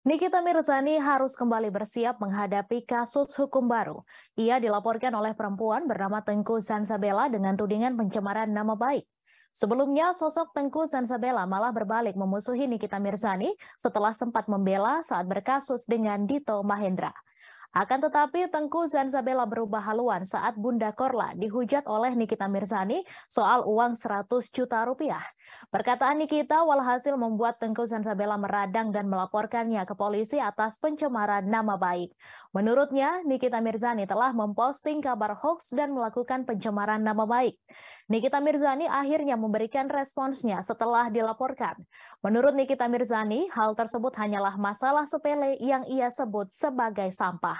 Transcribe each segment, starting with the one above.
Nikita Mirzani harus kembali bersiap menghadapi kasus hukum baru. Ia dilaporkan oleh perempuan bernama Tengku Sansabela dengan tudingan pencemaran nama baik. Sebelumnya, sosok Tengku Sansabela malah berbalik memusuhi Nikita Mirzani setelah sempat membela saat berkasus dengan Dito Mahendra. Akan tetapi, Tengku Zanzabela berubah haluan saat Bunda Korla dihujat oleh Nikita Mirzani soal uang 100 juta rupiah. Perkataan Nikita walhasil membuat Tengku Zanzabela meradang dan melaporkannya ke polisi atas pencemaran nama baik. Menurutnya, Nikita Mirzani telah memposting kabar hoax dan melakukan pencemaran nama baik. Nikita Mirzani akhirnya memberikan responsnya setelah dilaporkan. Menurut Nikita Mirzani, hal tersebut hanyalah masalah sepele yang ia sebut sebagai sampah.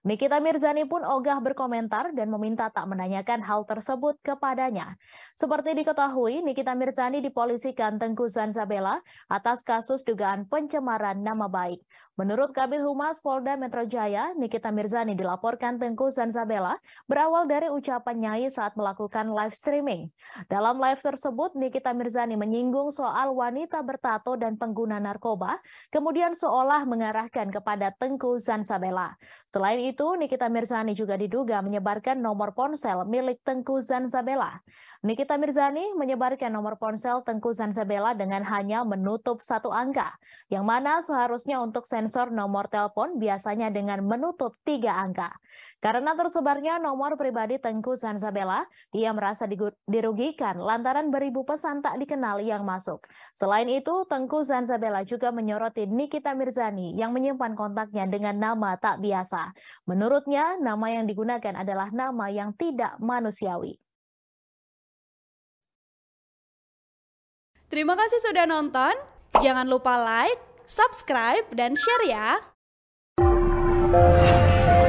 Nikita Mirzani pun ogah berkomentar dan meminta tak menanyakan hal tersebut kepadanya. Seperti diketahui, Nikita Mirzani dipolisikan Tengku Zanzabela atas kasus dugaan pencemaran nama baik. Menurut Kabit Humas Polda Metro Jaya, Nikita Mirzani dilaporkan Tengku Zanzabela berawal dari ucapan Nyai saat melakukan live streaming. Dalam live tersebut, Nikita Mirzani menyinggung soal wanita bertato dan pengguna narkoba, kemudian seolah mengarahkan kepada Tengku Zanzabela. Selain itu, Nikita Mirzani juga diduga menyebarkan nomor ponsel milik Tengku Zanzabela. Nikita Mirzani menyebarkan nomor ponsel Tengku Zanzabela dengan hanya menutup satu angka, yang mana seharusnya untuk sensor nomor telepon biasanya dengan menutup tiga angka. Karena tersebarnya nomor pribadi Tengku Zanzabela, ia merasa dirugikan lantaran beribu pesan tak dikenal yang masuk. Selain itu, Tengku Zanzabela juga menyoroti Nikita Mirzani yang menyimpan kontaknya dengan nama tak biasa. Menurutnya, nama yang digunakan adalah nama yang tidak manusiawi. Terima kasih sudah nonton. Jangan lupa like, subscribe, dan share ya.